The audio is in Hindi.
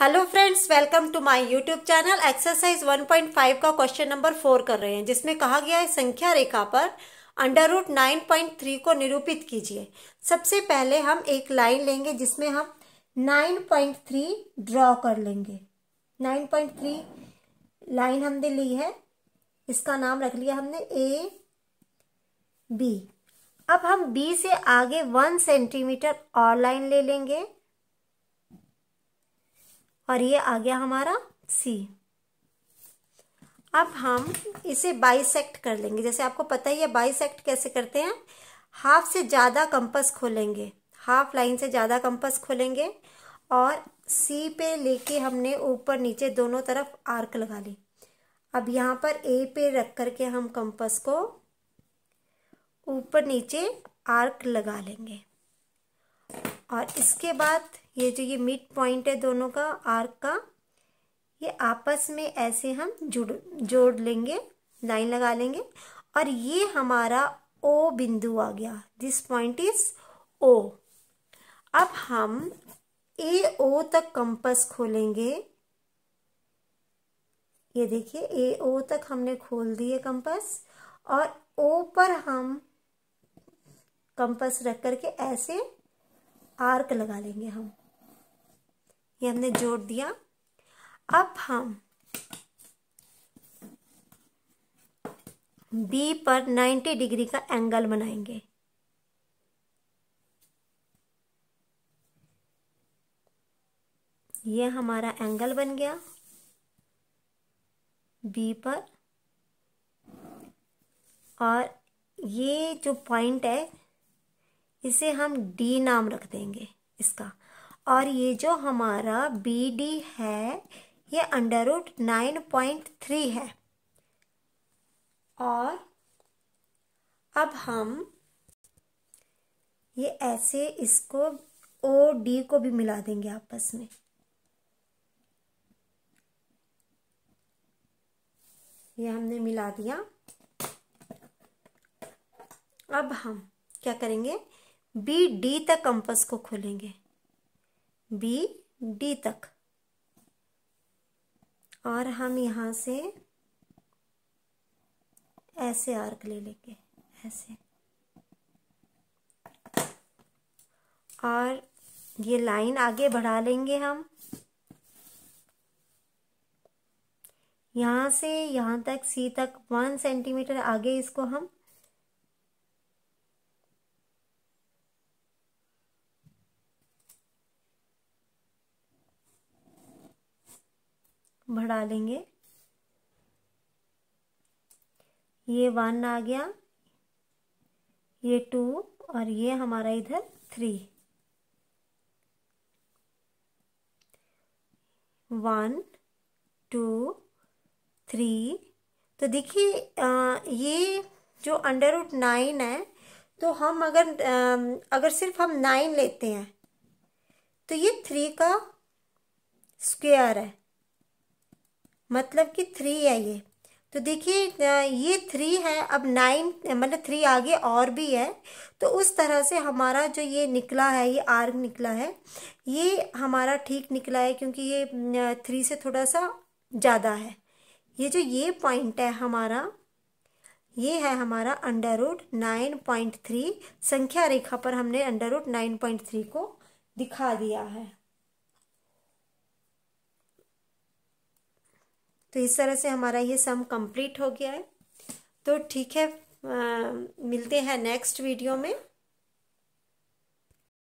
hello friends welcome to my YouTube channel exercise 1.5 का क्वेश्चन नंबर फोर कर रहे हैं जिसमें कहा गया है संख्या रेखा पर अंडर रूट नाइन को निरूपित कीजिए सबसे पहले हम एक लाइन लेंगे जिसमें हम 9.3 ड्रॉ कर लेंगे 9.3 लाइन हमने ली है इसका नाम रख लिया हमने ए बी अब हम बी से आगे वन सेंटीमीटर और लाइन ले लेंगे और ये आ गया हमारा सी अब हम इसे बाइसेक्ट कर लेंगे जैसे आपको पता ही है बाइसेक्ट कैसे करते हैं हाफ से ज़्यादा कंपस खोलेंगे हाफ लाइन से ज़्यादा कंपस खोलेंगे और सी पे लेके हमने ऊपर नीचे दोनों तरफ आर्क लगा ली अब यहाँ पर ए पे रख करके हम कंपस को ऊपर नीचे आर्क लगा लेंगे और इसके बाद ये जो ये मिड पॉइंट है दोनों का आर्क का ये आपस में ऐसे हम जुड़ जोड़ लेंगे लाइन लगा लेंगे और ये हमारा ओ बिंदु आ गया दिस पॉइंट इज ओ अब हम ए ओ तक कंपस खोलेंगे ये देखिए ए ओ तक हमने खोल दिए कंपस और ओ पर हम कंपस रख करके ऐसे आर्क लगा लेंगे हम ये हमने जोड़ दिया अब हम बी पर 90 डिग्री का एंगल बनाएंगे ये हमारा एंगल बन गया बी पर और ये जो पॉइंट है इसे हम डी नाम रख देंगे इसका और ये जो हमारा बी डी है ये under root nine point three है और अब हम ये ऐसे इसको ओ डी को भी मिला देंगे आपस में ये हमने मिला दिया अब हम क्या करेंगे बी डी तक कंपस को खोलेंगे बी डी तक और हम यहाँ से ऐसे आर्क ले लेंगे ऐसे और ये लाइन आगे बढ़ा लेंगे हम यहाँ से यहाँ तक सी तक वन सेंटीमीटर आगे इसको हम बढ़ा लेंगे ये वन आ गया ये टू और ये हमारा इधर थ्री वन टू थ्री तो देखिए ये जो अंडर रूट नाइन है तो हम अगर अगर सिर्फ हम नाइन लेते हैं तो ये थ्री का स्क्वायर है मतलब कि थ्री है ये तो देखिए ये थ्री है अब नाइन मतलब थ्री आगे और भी है तो उस तरह से हमारा जो ये निकला है ये आर्क निकला है ये हमारा ठीक निकला है क्योंकि ये थ्री से थोड़ा सा ज़्यादा है ये जो ये पॉइंट है हमारा ये है हमारा under root nine point three संख्या रेखा पर हमने under root nine point three को दिखा दिया है तो इस तरह से हमारा ये सम कंप्लीट हो गया है तो ठीक है आ, मिलते हैं नेक्स्ट वीडियो में